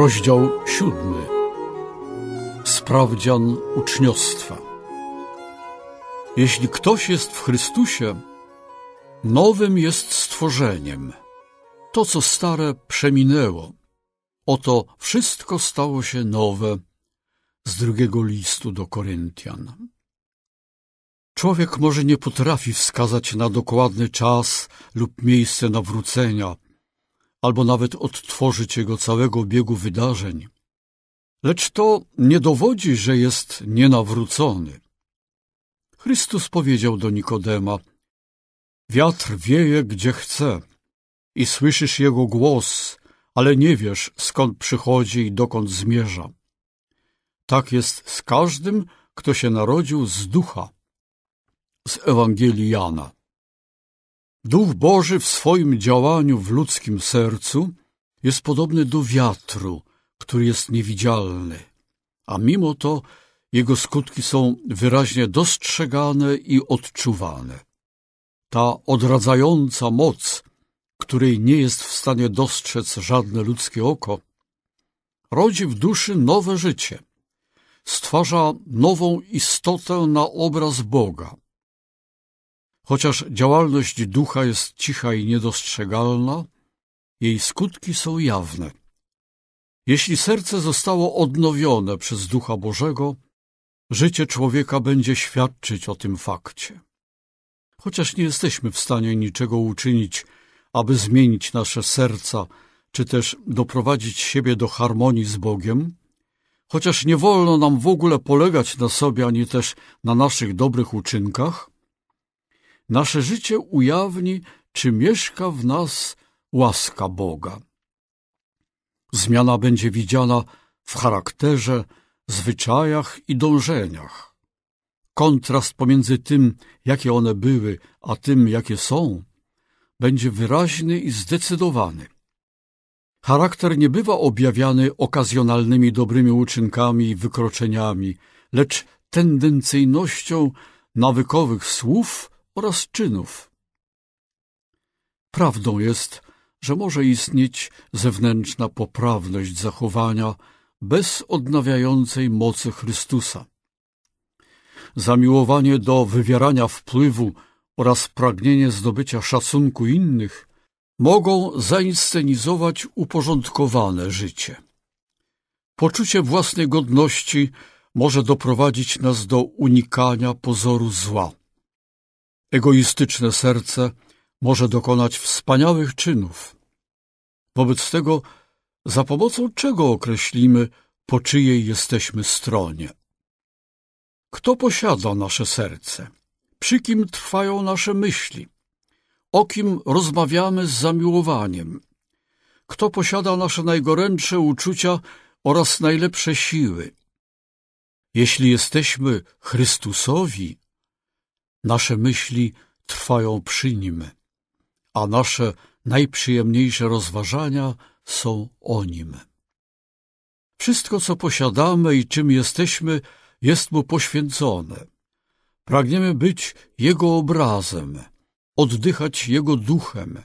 Rozdział siódmy Sprawdzian uczniostwa Jeśli ktoś jest w Chrystusie, nowym jest stworzeniem. To, co stare, przeminęło. Oto wszystko stało się nowe z drugiego listu do Koryntian. Człowiek może nie potrafi wskazać na dokładny czas lub miejsce nawrócenia – albo nawet odtworzyć jego całego biegu wydarzeń. Lecz to nie dowodzi, że jest nienawrócony. Chrystus powiedział do Nikodema: Wiatr wieje gdzie chce i słyszysz jego głos, ale nie wiesz skąd przychodzi i dokąd zmierza. Tak jest z każdym, kto się narodził z ducha. Z Ewangelii Jana. Duch Boży w swoim działaniu w ludzkim sercu jest podobny do wiatru, który jest niewidzialny, a mimo to jego skutki są wyraźnie dostrzegane i odczuwane. Ta odradzająca moc, której nie jest w stanie dostrzec żadne ludzkie oko, rodzi w duszy nowe życie, stwarza nową istotę na obraz Boga, Chociaż działalność ducha jest cicha i niedostrzegalna, jej skutki są jawne. Jeśli serce zostało odnowione przez Ducha Bożego, życie człowieka będzie świadczyć o tym fakcie. Chociaż nie jesteśmy w stanie niczego uczynić, aby zmienić nasze serca, czy też doprowadzić siebie do harmonii z Bogiem, chociaż nie wolno nam w ogóle polegać na sobie ani też na naszych dobrych uczynkach, Nasze życie ujawni, czy mieszka w nas łaska Boga. Zmiana będzie widziana w charakterze, zwyczajach i dążeniach. Kontrast pomiędzy tym, jakie one były, a tym, jakie są, będzie wyraźny i zdecydowany. Charakter nie bywa objawiany okazjonalnymi dobrymi uczynkami i wykroczeniami, lecz tendencyjnością nawykowych słów oraz czynów. Prawdą jest, że może istnieć zewnętrzna poprawność zachowania bez odnawiającej mocy Chrystusa. Zamiłowanie do wywierania wpływu oraz pragnienie zdobycia szacunku innych mogą zainscenizować uporządkowane życie. Poczucie własnej godności może doprowadzić nas do unikania pozoru zła. Egoistyczne serce może dokonać wspaniałych czynów. Wobec tego, za pomocą czego określimy, po czyjej jesteśmy stronie? Kto posiada nasze serce? Przy kim trwają nasze myśli? O kim rozmawiamy z zamiłowaniem? Kto posiada nasze najgorętsze uczucia oraz najlepsze siły? Jeśli jesteśmy Chrystusowi, Nasze myśli trwają przy Nim, a nasze najprzyjemniejsze rozważania są o Nim. Wszystko, co posiadamy i czym jesteśmy, jest Mu poświęcone. Pragniemy być Jego obrazem, oddychać Jego duchem,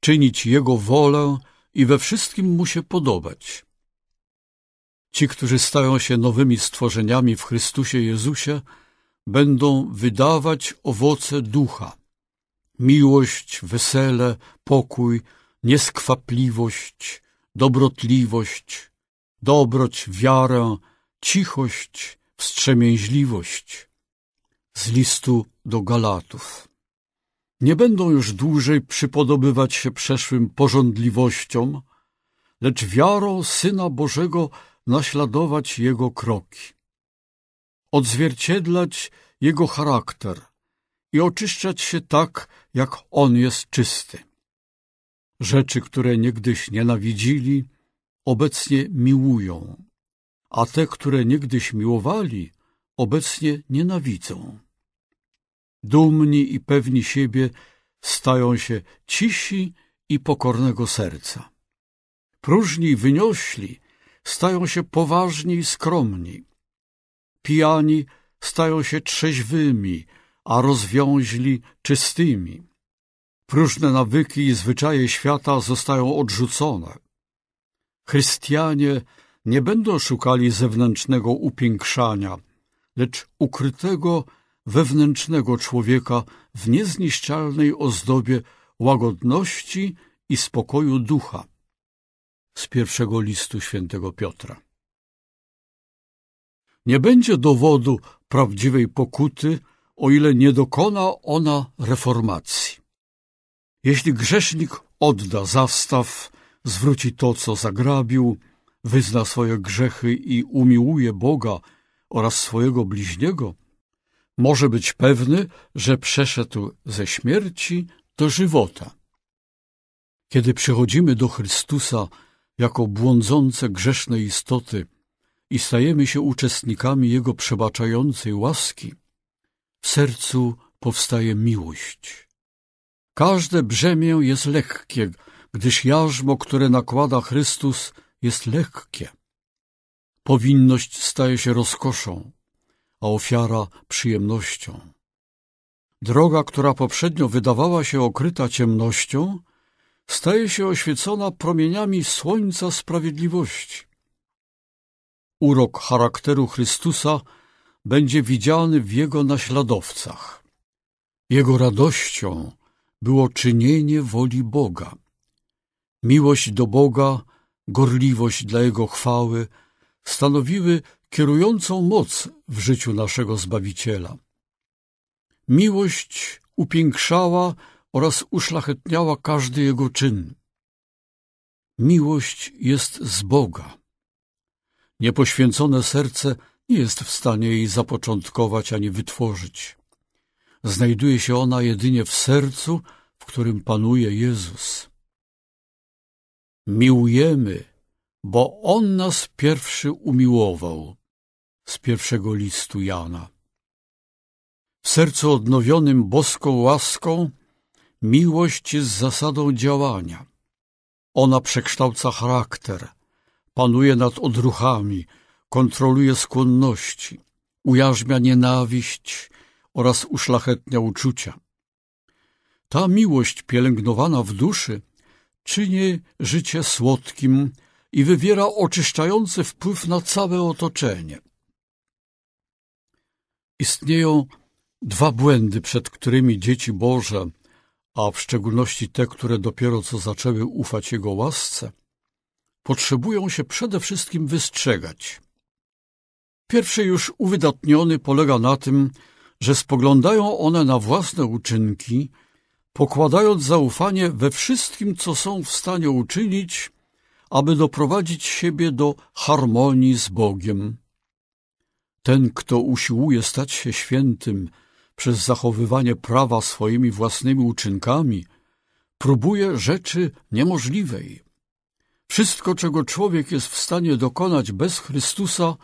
czynić Jego wolę i we wszystkim Mu się podobać. Ci, którzy stają się nowymi stworzeniami w Chrystusie Jezusie, będą wydawać owoce ducha. Miłość, wesele, pokój, nieskwapliwość, dobrotliwość, dobroć, wiarę, cichość, wstrzemięźliwość. Z listu do Galatów. Nie będą już dłużej przypodobywać się przeszłym porządliwościom, lecz wiarą Syna Bożego naśladować Jego kroki odzwierciedlać jego charakter i oczyszczać się tak, jak on jest czysty. Rzeczy, które niegdyś nienawidzili, obecnie miłują, a te, które niegdyś miłowali, obecnie nienawidzą. Dumni i pewni siebie stają się cisi i pokornego serca. Próżni i wyniośli stają się poważni i skromni pijani stają się trzeźwymi, a rozwiąźli czystymi. Próżne nawyki i zwyczaje świata zostają odrzucone. Chrystianie nie będą szukali zewnętrznego upiększania, lecz ukrytego wewnętrznego człowieka w niezniszczalnej ozdobie łagodności i spokoju ducha. Z pierwszego listu świętego Piotra nie będzie dowodu prawdziwej pokuty, o ile nie dokona ona reformacji. Jeśli grzesznik odda zastaw, zwróci to, co zagrabił, wyzna swoje grzechy i umiłuje Boga oraz swojego bliźniego, może być pewny, że przeszedł ze śmierci do żywota. Kiedy przychodzimy do Chrystusa jako błądzące grzeszne istoty, i stajemy się uczestnikami Jego przebaczającej łaski, w sercu powstaje miłość. Każde brzemię jest lekkie, gdyż jarzmo, które nakłada Chrystus, jest lekkie. Powinność staje się rozkoszą, a ofiara przyjemnością. Droga, która poprzednio wydawała się okryta ciemnością, staje się oświecona promieniami słońca sprawiedliwości. Urok charakteru Chrystusa będzie widziany w Jego naśladowcach. Jego radością było czynienie woli Boga. Miłość do Boga, gorliwość dla Jego chwały stanowiły kierującą moc w życiu naszego Zbawiciela. Miłość upiększała oraz uszlachetniała każdy jego czyn. Miłość jest z Boga. Niepoświęcone serce nie jest w stanie jej zapoczątkować ani wytworzyć. Znajduje się ona jedynie w sercu, w którym panuje Jezus. Miłujemy, bo On nas pierwszy umiłował. Z pierwszego listu Jana. W sercu odnowionym boską łaską miłość jest zasadą działania. Ona przekształca charakter – panuje nad odruchami, kontroluje skłonności, ujarzmia nienawiść oraz uszlachetnia uczucia. Ta miłość pielęgnowana w duszy czyni życie słodkim i wywiera oczyszczający wpływ na całe otoczenie. Istnieją dwa błędy, przed którymi dzieci Boże, a w szczególności te, które dopiero co zaczęły ufać Jego łasce – potrzebują się przede wszystkim wystrzegać. Pierwszy już uwydatniony polega na tym, że spoglądają one na własne uczynki, pokładając zaufanie we wszystkim, co są w stanie uczynić, aby doprowadzić siebie do harmonii z Bogiem. Ten, kto usiłuje stać się świętym przez zachowywanie prawa swoimi własnymi uczynkami, próbuje rzeczy niemożliwej. Wszystko, czego człowiek jest w stanie dokonać bez Chrystusa,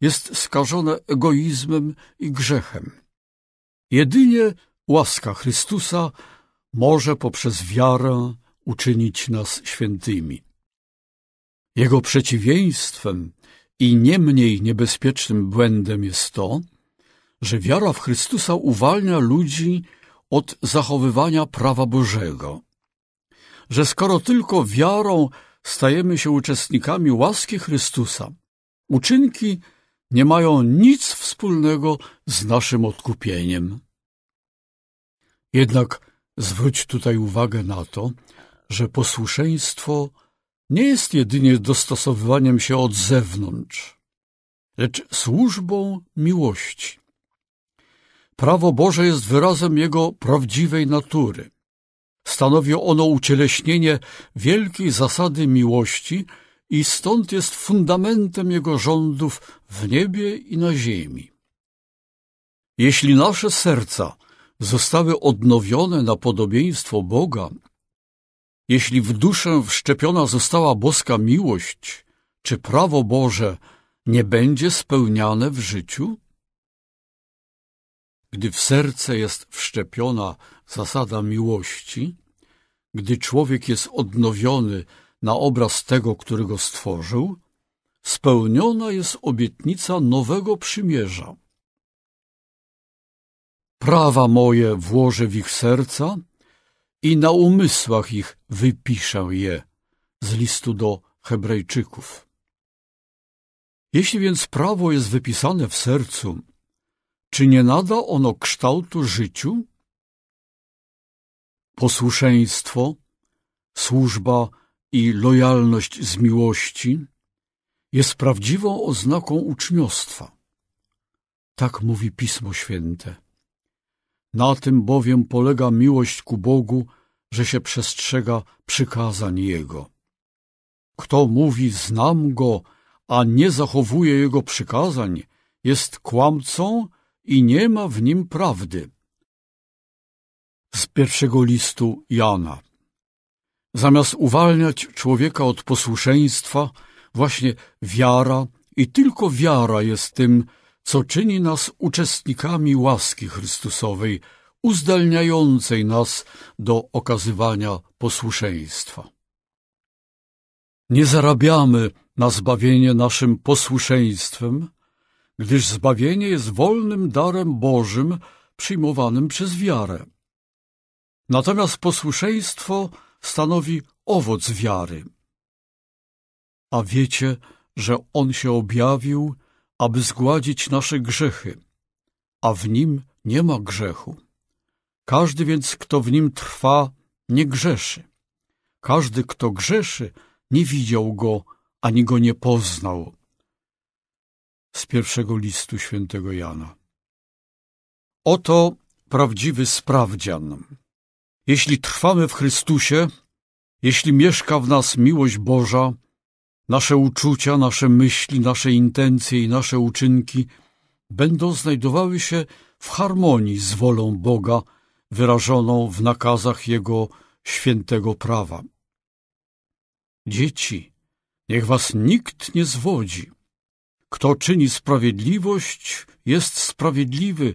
jest skażone egoizmem i grzechem. Jedynie łaska Chrystusa może poprzez wiarę uczynić nas świętymi. Jego przeciwieństwem i nie mniej niebezpiecznym błędem jest to, że wiara w Chrystusa uwalnia ludzi od zachowywania prawa Bożego, że skoro tylko wiarą stajemy się uczestnikami łaski Chrystusa. Uczynki nie mają nic wspólnego z naszym odkupieniem. Jednak zwróć tutaj uwagę na to, że posłuszeństwo nie jest jedynie dostosowywaniem się od zewnątrz, lecz służbą miłości. Prawo Boże jest wyrazem Jego prawdziwej natury. Stanowi ono ucieleśnienie wielkiej zasady miłości i stąd jest fundamentem jego rządów w niebie i na ziemi. Jeśli nasze serca zostały odnowione na podobieństwo Boga, jeśli w duszę wszczepiona została boska miłość, czy prawo Boże nie będzie spełniane w życiu? Gdy w serce jest wszczepiona zasada miłości, gdy człowiek jest odnowiony na obraz tego, którego stworzył, spełniona jest obietnica nowego przymierza. Prawa moje włożę w ich serca i na umysłach ich wypiszę je z listu do Hebrajczyków. Jeśli więc prawo jest wypisane w sercu, czy nie nada ono kształtu życiu? posłuszeństwo, służba i lojalność z miłości jest prawdziwą oznaką uczniostwa. Tak mówi Pismo Święte. Na tym bowiem polega miłość ku Bogu, że się przestrzega przykazań Jego. Kto mówi znam Go, a nie zachowuje Jego przykazań, jest kłamcą i nie ma w nim prawdy z pierwszego listu Jana. Zamiast uwalniać człowieka od posłuszeństwa, właśnie wiara i tylko wiara jest tym, co czyni nas uczestnikami łaski Chrystusowej, uzdalniającej nas do okazywania posłuszeństwa. Nie zarabiamy na zbawienie naszym posłuszeństwem, gdyż zbawienie jest wolnym darem Bożym przyjmowanym przez wiarę. Natomiast posłuszeństwo stanowi owoc wiary. A wiecie, że On się objawił, aby zgładzić nasze grzechy, a w Nim nie ma grzechu. Każdy więc, kto w Nim trwa, nie grzeszy. Każdy, kto grzeszy, nie widział Go, ani Go nie poznał. Z pierwszego listu świętego Jana. Oto prawdziwy sprawdzian. Jeśli trwamy w Chrystusie, jeśli mieszka w nas miłość Boża, nasze uczucia, nasze myśli, nasze intencje i nasze uczynki będą znajdowały się w harmonii z wolą Boga wyrażoną w nakazach Jego świętego prawa. Dzieci, niech was nikt nie zwodzi. Kto czyni sprawiedliwość, jest sprawiedliwy,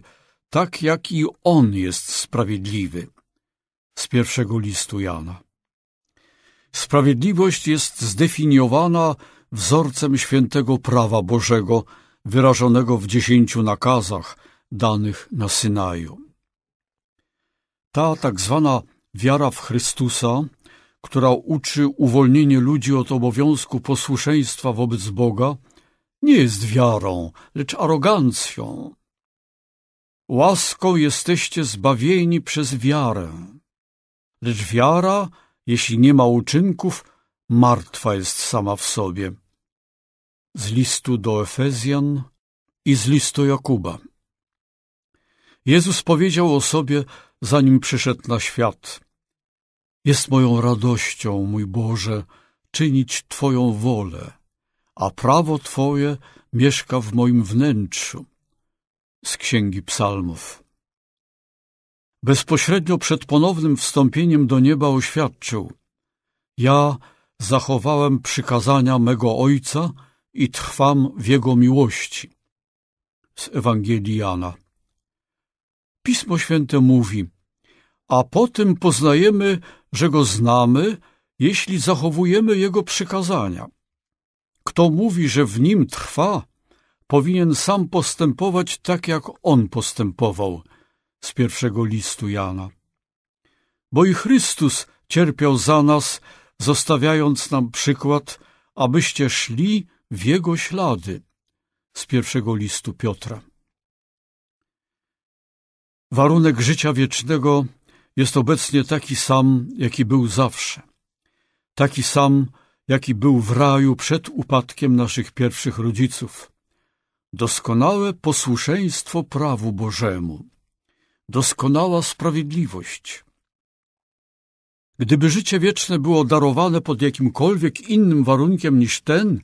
tak jak i On jest sprawiedliwy z pierwszego listu Jana. Sprawiedliwość jest zdefiniowana wzorcem świętego prawa Bożego, wyrażonego w dziesięciu nakazach danych na Synaju. Ta tak zwana wiara w Chrystusa, która uczy uwolnienie ludzi od obowiązku posłuszeństwa wobec Boga, nie jest wiarą, lecz arogancją. Łaską jesteście zbawieni przez wiarę lecz wiara, jeśli nie ma uczynków, martwa jest sama w sobie. Z listu do Efezjan i z listu Jakuba. Jezus powiedział o sobie, zanim przyszedł na świat. Jest moją radością, mój Boże, czynić Twoją wolę, a prawo Twoje mieszka w moim wnętrzu. Z Księgi Psalmów bezpośrednio przed ponownym wstąpieniem do nieba oświadczył Ja zachowałem przykazania mego Ojca i trwam w Jego miłości. Z Ewangelii Jana. Pismo Święte mówi A po tym poznajemy, że Go znamy, jeśli zachowujemy Jego przykazania. Kto mówi, że w Nim trwa, powinien sam postępować tak, jak On postępował – z pierwszego listu Jana. Bo i Chrystus cierpiał za nas, zostawiając nam przykład, abyście szli w Jego ślady, z pierwszego listu Piotra. Warunek życia wiecznego jest obecnie taki sam, jaki był zawsze. Taki sam, jaki był w raju przed upadkiem naszych pierwszych rodziców. Doskonałe posłuszeństwo prawu Bożemu doskonała sprawiedliwość. Gdyby życie wieczne było darowane pod jakimkolwiek innym warunkiem niż ten,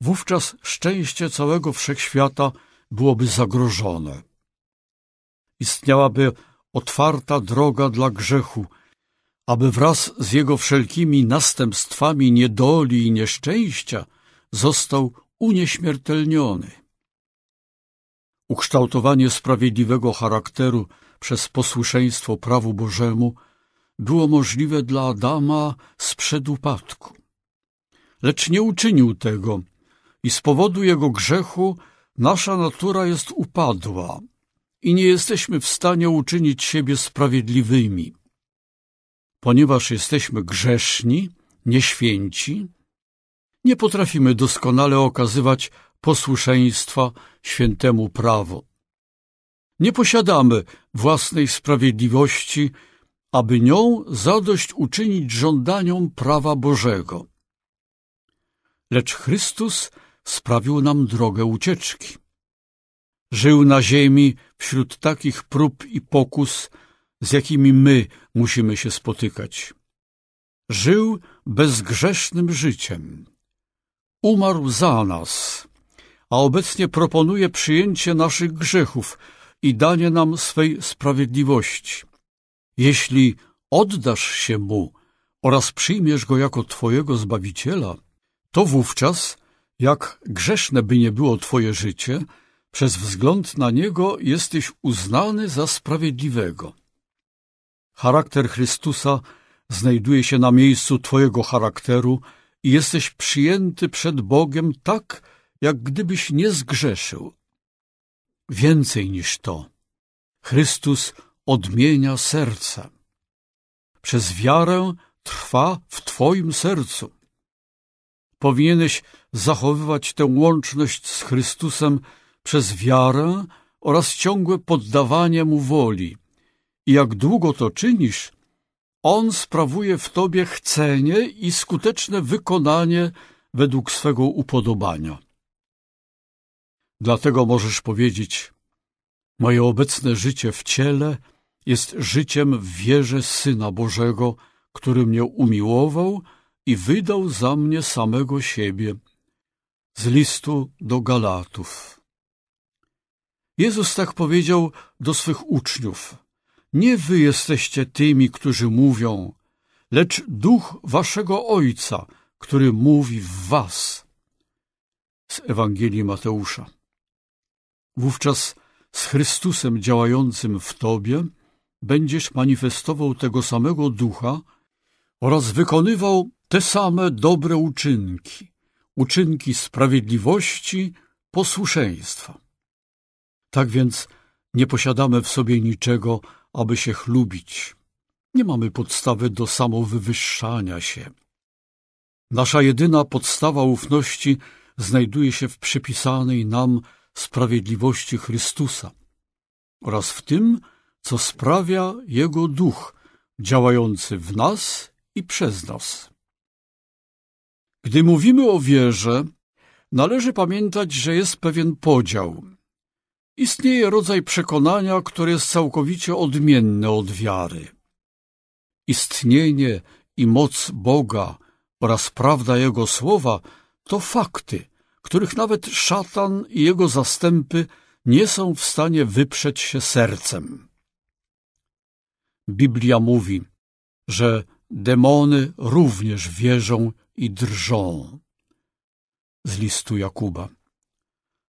wówczas szczęście całego wszechświata byłoby zagrożone. Istniałaby otwarta droga dla grzechu, aby wraz z jego wszelkimi następstwami niedoli i nieszczęścia został unieśmiertelniony. Ukształtowanie sprawiedliwego charakteru przez posłuszeństwo prawu Bożemu było możliwe dla Adama sprzed upadku. Lecz nie uczynił tego i z powodu jego grzechu nasza natura jest upadła i nie jesteśmy w stanie uczynić siebie sprawiedliwymi. Ponieważ jesteśmy grzeszni, nieświęci, nie potrafimy doskonale okazywać posłuszeństwa świętemu prawu. Nie posiadamy własnej sprawiedliwości, aby nią zadość uczynić żądaniom prawa Bożego. Lecz Chrystus sprawił nam drogę ucieczki. Żył na ziemi wśród takich prób i pokus, z jakimi my musimy się spotykać. Żył bezgrzesznym życiem. Umarł za nas, a obecnie proponuje przyjęcie naszych grzechów – i danie nam swej sprawiedliwości. Jeśli oddasz się Mu oraz przyjmiesz Go jako Twojego Zbawiciela, to wówczas, jak grzeszne by nie było Twoje życie, przez wzgląd na Niego jesteś uznany za sprawiedliwego. Charakter Chrystusa znajduje się na miejscu Twojego charakteru i jesteś przyjęty przed Bogiem tak, jak gdybyś nie zgrzeszył. Więcej niż to. Chrystus odmienia serca. Przez wiarę trwa w Twoim sercu. Powinieneś zachowywać tę łączność z Chrystusem przez wiarę oraz ciągłe poddawanie Mu woli. I jak długo to czynisz, On sprawuje w Tobie chcenie i skuteczne wykonanie według swego upodobania. Dlatego możesz powiedzieć: Moje obecne życie w ciele jest życiem w wierze Syna Bożego, który mnie umiłował i wydał za mnie samego siebie. Z listu do Galatów. Jezus tak powiedział do swych uczniów: Nie wy jesteście tymi, którzy mówią, lecz duch waszego Ojca, który mówi w was. Z Ewangelii Mateusza. Wówczas z Chrystusem działającym w Tobie będziesz manifestował tego samego ducha oraz wykonywał te same dobre uczynki, uczynki sprawiedliwości, posłuszeństwa. Tak więc nie posiadamy w sobie niczego, aby się chlubić. Nie mamy podstawy do samowywyższania się. Nasza jedyna podstawa ufności znajduje się w przypisanej nam sprawiedliwości Chrystusa oraz w tym, co sprawia Jego Duch działający w nas i przez nas. Gdy mówimy o wierze, należy pamiętać, że jest pewien podział. Istnieje rodzaj przekonania, które jest całkowicie odmienne od wiary. Istnienie i moc Boga oraz prawda Jego słowa to fakty, których nawet szatan i jego zastępy nie są w stanie wyprzeć się sercem. Biblia mówi, że demony również wierzą i drżą. Z listu Jakuba.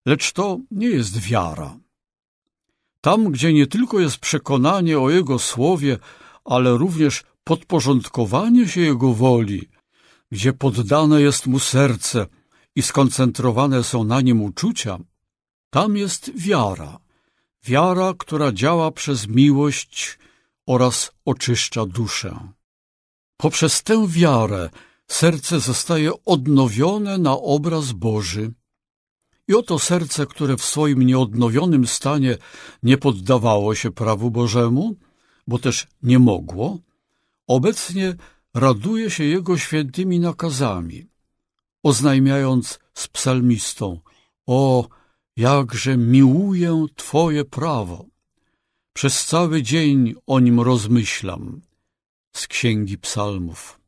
Lecz to nie jest wiara. Tam, gdzie nie tylko jest przekonanie o Jego słowie, ale również podporządkowanie się Jego woli, gdzie poddane jest Mu serce – i skoncentrowane są na nim uczucia, tam jest wiara, wiara, która działa przez miłość oraz oczyszcza duszę. Poprzez tę wiarę serce zostaje odnowione na obraz Boży. I oto serce, które w swoim nieodnowionym stanie nie poddawało się prawu Bożemu, bo też nie mogło, obecnie raduje się jego świętymi nakazami, oznajmiając z psalmistą O, jakże miłuję Twoje prawo! Przez cały dzień o nim rozmyślam. Z Księgi Psalmów.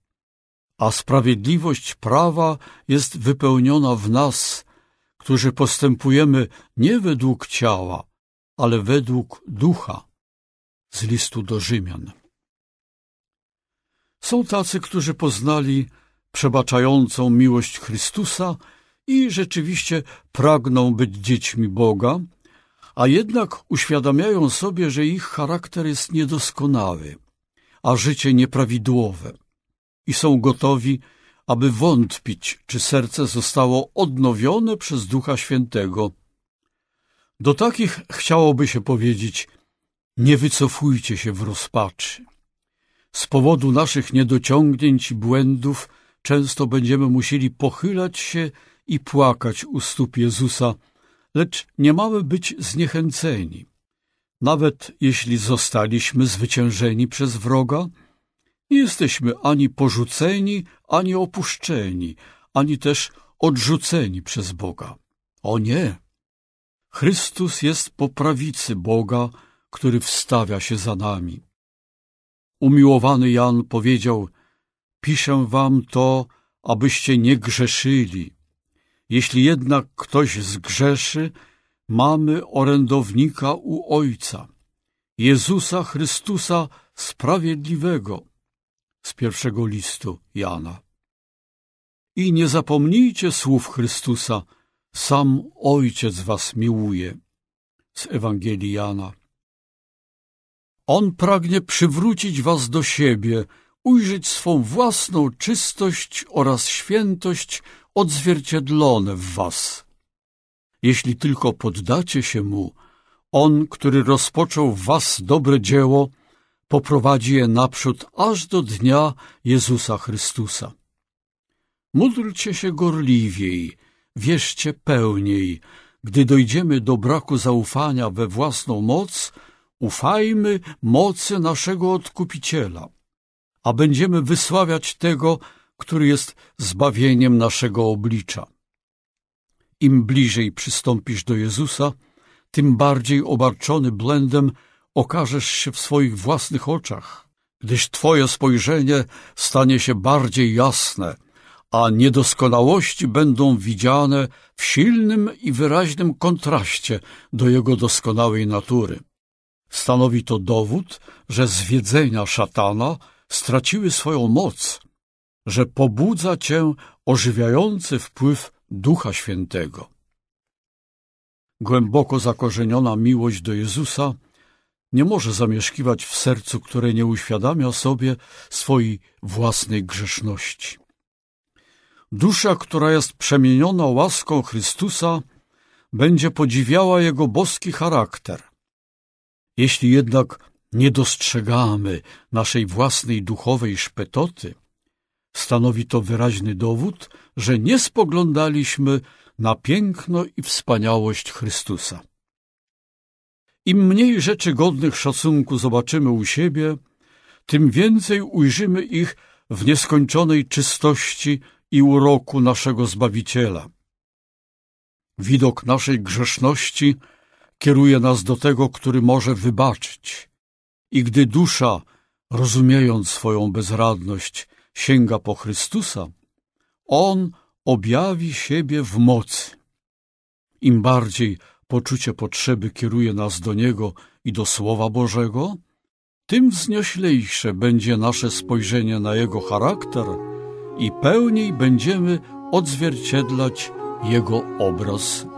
A sprawiedliwość prawa jest wypełniona w nas, którzy postępujemy nie według ciała, ale według ducha. Z listu do Rzymian. Są tacy, którzy poznali przebaczającą miłość Chrystusa i rzeczywiście pragną być dziećmi Boga, a jednak uświadamiają sobie, że ich charakter jest niedoskonały, a życie nieprawidłowe i są gotowi, aby wątpić, czy serce zostało odnowione przez Ducha Świętego. Do takich chciałoby się powiedzieć, nie wycofujcie się w rozpaczy. Z powodu naszych niedociągnięć i błędów Często będziemy musieli pochylać się i płakać u stóp Jezusa, lecz nie mamy być zniechęceni. Nawet jeśli zostaliśmy zwyciężeni przez wroga, nie jesteśmy ani porzuceni, ani opuszczeni, ani też odrzuceni przez Boga. O nie! Chrystus jest po prawicy Boga, który wstawia się za nami. Umiłowany Jan powiedział – Piszę wam to, abyście nie grzeszyli. Jeśli jednak ktoś zgrzeszy, mamy orędownika u Ojca, Jezusa Chrystusa Sprawiedliwego. Z pierwszego listu Jana. I nie zapomnijcie słów Chrystusa, sam Ojciec was miłuje. Z Ewangelii Jana. On pragnie przywrócić was do siebie, ujrzeć swą własną czystość oraz świętość odzwierciedlone w was. Jeśli tylko poddacie się mu, on, który rozpoczął w was dobre dzieło, poprowadzi je naprzód aż do dnia Jezusa Chrystusa. Módlcie się gorliwiej, wierzcie pełniej. Gdy dojdziemy do braku zaufania we własną moc, ufajmy mocy naszego Odkupiciela a będziemy wysławiać tego, który jest zbawieniem naszego oblicza. Im bliżej przystąpisz do Jezusa, tym bardziej obarczony błędem okażesz się w swoich własnych oczach, gdyż Twoje spojrzenie stanie się bardziej jasne, a niedoskonałości będą widziane w silnym i wyraźnym kontraście do Jego doskonałej natury. Stanowi to dowód, że zwiedzenia szatana – straciły swoją moc, że pobudza cię ożywiający wpływ Ducha Świętego. Głęboko zakorzeniona miłość do Jezusa nie może zamieszkiwać w sercu, które nie uświadamia sobie swojej własnej grzeszności. Dusza, która jest przemieniona łaską Chrystusa, będzie podziwiała Jego boski charakter. Jeśli jednak nie dostrzegamy naszej własnej duchowej szpetoty, stanowi to wyraźny dowód, że nie spoglądaliśmy na piękno i wspaniałość Chrystusa. Im mniej rzeczy godnych szacunku zobaczymy u siebie, tym więcej ujrzymy ich w nieskończonej czystości i uroku naszego Zbawiciela. Widok naszej grzeszności kieruje nas do tego, który może wybaczyć. I gdy dusza, rozumiejąc swoją bezradność, sięga po Chrystusa, On objawi siebie w mocy. Im bardziej poczucie potrzeby kieruje nas do Niego i do Słowa Bożego, tym wznioślejsze będzie nasze spojrzenie na Jego charakter i pełniej będziemy odzwierciedlać Jego obraz